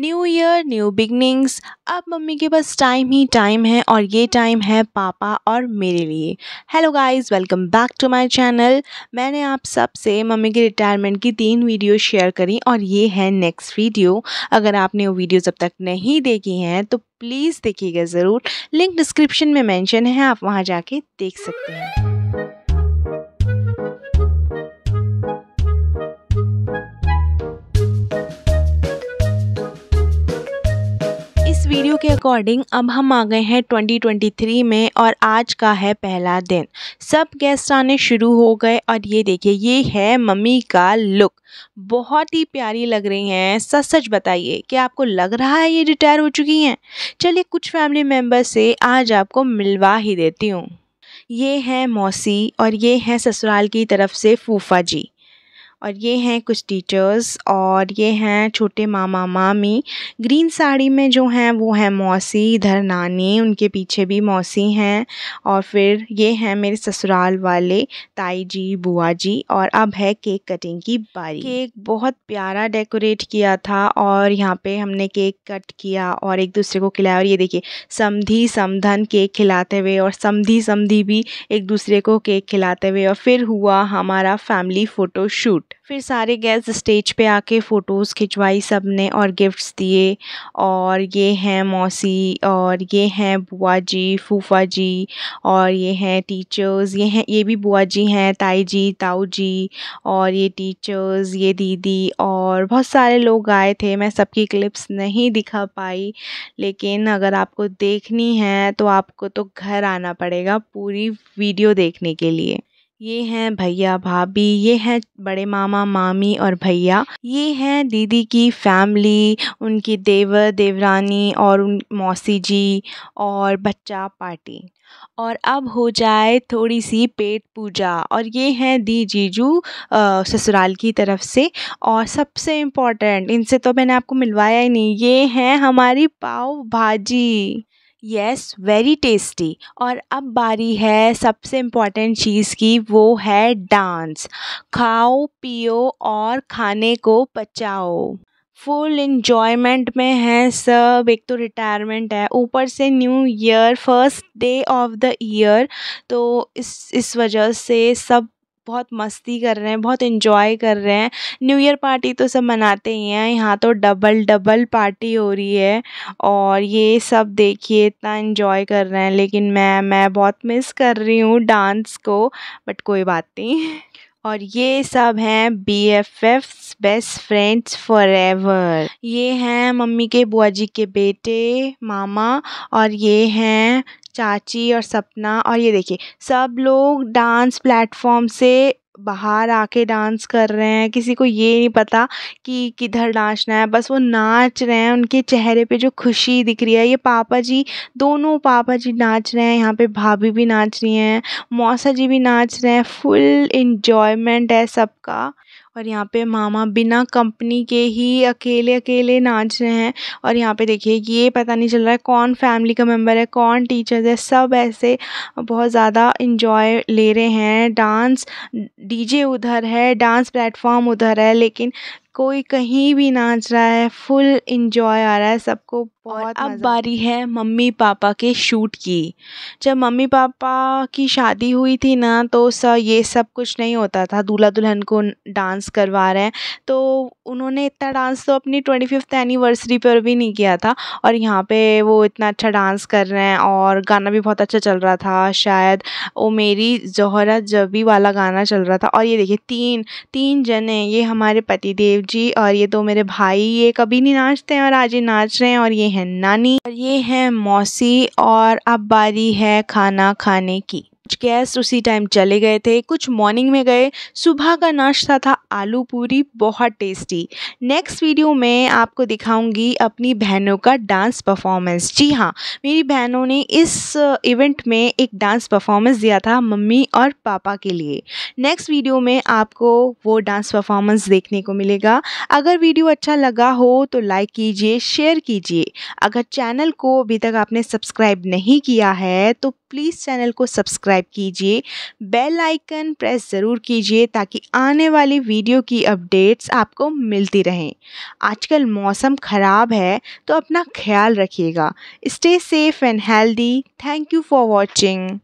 new year new beginnings अब मम्मी के पास टाइम ही टाइम है और ये टाइम है पापा और मेरे लिए hello guys welcome back to my channel मैंने आप सब से मम्मी की रिटायरमेंट की तीन वीडियो शेयर करी और ये है नेक्स्ट वीडियो अगर आपने वो वीडियोस अब तक नहीं देखी हैं तो प्लीज़ देखिएगा ज़रूर लिंक डिस्क्रिप्शन में मैंशन है आप वहाँ जाके देख सकते हैं वीडियो के अकॉर्डिंग अब हम आ गए हैं 2023 में और आज का है पहला दिन सब गेस्ट आने शुरू हो गए और ये देखिए ये है मम्मी का लुक बहुत ही प्यारी लग रही हैं सच सच बताइए कि आपको लग रहा है ये रिटायर हो चुकी हैं चलिए कुछ फैमिली मेम्बर से आज आपको मिलवा ही देती हूँ ये हैं मौसी और ये हैं ससुराल की तरफ से फूफा जी और ये हैं कुछ टीचर्स और ये हैं छोटे मामा मामी ग्रीन साड़ी में जो हैं वो हैं मौसी इधर नानी उनके पीछे भी मौसी हैं और फिर ये हैं मेरे ससुराल वाले ताई जी बुआ जी और अब है केक कटिंग की बारी केक बहुत प्यारा डेकोरेट किया था और यहाँ पे हमने केक कट किया और एक दूसरे को खिलाया और ये देखिए समधी समधन केक खिलाते हुए और समधी समधी भी एक दूसरे को केक खिलाते हुए और फिर हुआ हमारा फैमिली फ़ोटो शूट गिफ्ट फिर सारे गेस्ट स्टेज पे आके फ़ोटोज़ खिंचवाई सब ने और गिफ्ट्स दिए और ये हैं मौसी और ये हैं बुआ जी फूफा जी और ये हैं टीचर्स ये हैं ये भी बुआ जी हैं ताई जी ताऊ जी और ये टीचर्स ये दीदी और बहुत सारे लोग आए थे मैं सबकी क्लिप्स नहीं दिखा पाई लेकिन अगर आपको देखनी है तो आपको तो घर आना पड़ेगा पूरी वीडियो देखने के लिए ये हैं भैया भाभी ये हैं बड़े मामा मामी और भैया ये हैं दीदी की फैमिली उनकी देवर देवरानी और उन मौसी जी और बच्चा पार्टी और अब हो जाए थोड़ी सी पेट पूजा और ये हैं दी जीजू ससुराल की तरफ से और सबसे इम्पॉर्टेंट इनसे तो मैंने आपको मिलवाया ही नहीं ये हैं हमारी पाव भाजी येस वेरी टेस्टी और अब बारी है सबसे इम्पॉर्टेंट चीज़ की वो है डांस खाओ पियो और खाने को पचाओ फुल इन्जॉयमेंट में हैं सब एक तो रिटायरमेंट है ऊपर से new year first day of the year तो इस इस वजह से सब बहुत मस्ती कर रहे हैं बहुत इन्जॉय कर रहे हैं न्यू ईयर पार्टी तो सब मनाते ही हैं यहाँ तो डबल डबल पार्टी हो रही है और ये सब देखिए इतना इन्जॉय कर रहे हैं लेकिन मैं मैं बहुत मिस कर रही हूँ डांस को बट कोई बात नहीं और ये सब हैं B F F best friends forever ये हैं मम्मी के बुआ जी के बेटे मामा और ये हैं चाची और सपना और ये देखिए सब लोग डांस प्लेटफॉर्म से बाहर आके डांस कर रहे हैं किसी को ये नहीं पता कि किधर नाचना है बस वो नाच रहे हैं उनके चेहरे पे जो खुशी दिख रही है ये पापा जी दोनों पापा जी नाच रहे हैं यहाँ पे भाभी भी नाच रही हैं मौसा जी भी नाच रहे हैं फुल इन्जॉयमेंट है सबका और यहाँ पे मामा बिना कंपनी के ही अकेले अकेले नाच रहे हैं और यहाँ पे देखिए ये पता नहीं चल रहा है कौन फैमिली का मेम्बर है कौन टीचर्स है सब ऐसे बहुत ज़्यादा इन्जॉय ले रहे हैं डांस डीजे उधर है डांस प्लेटफॉर्म उधर है लेकिन कोई कहीं भी नाच रहा है फुल इन्जॉय आ रहा है सबको और अब बारी है मम्मी पापा के शूट की जब मम्मी पापा की शादी हुई थी ना तो स ये सब कुछ नहीं होता था दूल्हा दुल्हन को डांस करवा रहे हैं तो उन्होंने इतना डांस तो अपनी ट्वेंटी फिफ्थ एनिवर्सरी पर भी नहीं किया था और यहाँ पे वो इतना अच्छा डांस कर रहे हैं और गाना भी बहुत अच्छा चल रहा था शायद वो मेरी जोहरा जबी वाला गाना चल रहा था और ये देखिए तीन तीन जने ये हमारे देव जी और ये दो मेरे भाई ये कभी नहीं नाचते हैं और आज ये नाच रहे हैं और ये हैं हैं नानी और ये हैं मौसी और अब बारी है खाना खाने की कुछ गेस्ट उसी टाइम चले गए थे कुछ मॉर्निंग में गए सुबह का नाश्ता था आलू पूरी बहुत टेस्टी नेक्स्ट वीडियो में आपको दिखाऊंगी अपनी बहनों का डांस परफॉर्मेंस जी हाँ मेरी बहनों ने इस इवेंट uh, में एक डांस परफॉर्मेंस दिया था मम्मी और पापा के लिए नेक्स्ट वीडियो में आपको वो डांस परफॉर्मेंस देखने को मिलेगा अगर वीडियो अच्छा लगा हो तो लाइक कीजिए शेयर कीजिए अगर चैनल को अभी तक आपने सब्सक्राइब नहीं किया है तो प्लीज़ चैनल को सब्सक्राइब कीजिए बेल आइकन प्रेस ज़रूर कीजिए ताकि आने वाली वीडियो की अपडेट्स आपको मिलती रहें आजकल मौसम ख़राब है तो अपना ख्याल रखिएगा stay safe and healthy thank you for watching